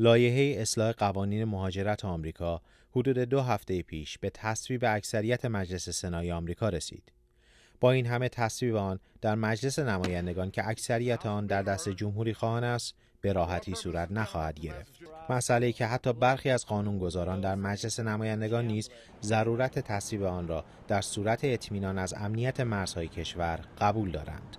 لایحه اصلاح قوانین مهاجرت آمریکا حدود دو هفته پیش به تصویب اکثریت مجلس سنای آمریکا رسید. با این همه تصویب آن در مجلس نمایندگان که اکثریت آن در دست جمهوری خواهان است، به راحتی صورت نخواهد گرفت. مسئله که حتی برخی از قانونگذاران در مجلس نمایندگان نیز ضرورت تصویب آن را در صورت اطمینان از امنیت مرزهای کشور قبول دارند.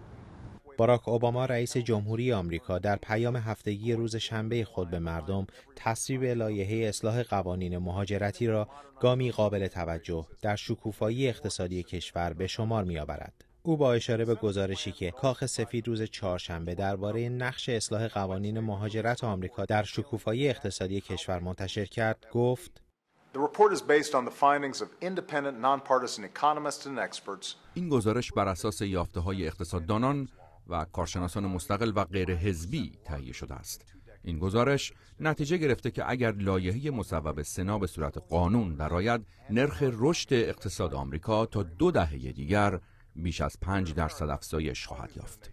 باراک اوباما رئیس جمهوری آمریکا در پیام هفتگی روز شنبه خود به مردم تصویب لایحه اصلاح قوانین مهاجرتی را گامی قابل توجه در شکوفایی اقتصادی کشور به شمار می‌آورد. او با اشاره به گزارشی که کاخ سفید روز چهارشنبه درباره نقش اصلاح قوانین مهاجرت آمریکا در شکوفایی اقتصادی کشور منتشر کرد گفت این گزارش بر اساس یافته های اقتصاددانان و کارشناسان مستقل و غیر حزبی تهیه شده است. این گزارش نتیجه گرفته که اگر لایحه مصوب سنا به صورت قانون درآید نرخ رشد اقتصاد آمریکا تا دو دهه دیگر بیش از 5 درصد افزایش خواهد یافت.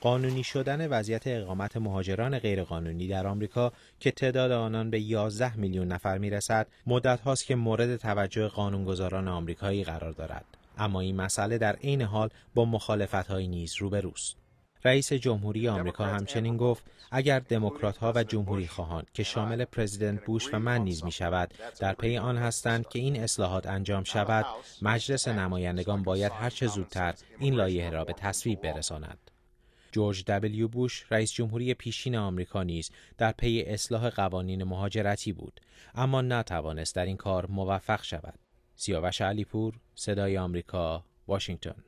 قانونی شدن وضعیت اقامت مهاجران غیرقانونی در آمریکا که تعداد آنان به 11 میلیون نفر میرسد مدت هاست که مورد توجه قانونگذاران آمریکایی قرار دارد اما این مسئله در عین حال با های نیز روبروست رئیس جمهوری آمریکا همچنین گفت اگر دموکرات ها و جمهوری خواهان که شامل پرزیدنت بوش و من نیز می شود در پی آن هستند که این اصلاحات انجام شود مجلس نمایندگان باید چه زودتر این لایحه را به تصویب برساند جورج دبلیو بوش رئیس جمهوری پیشین آمریکا نیز در پی اصلاح قوانین مهاجرتی بود اما نتوانست در این کار موفق شود سیاوش علیپور صدای آمریکا واشنگتن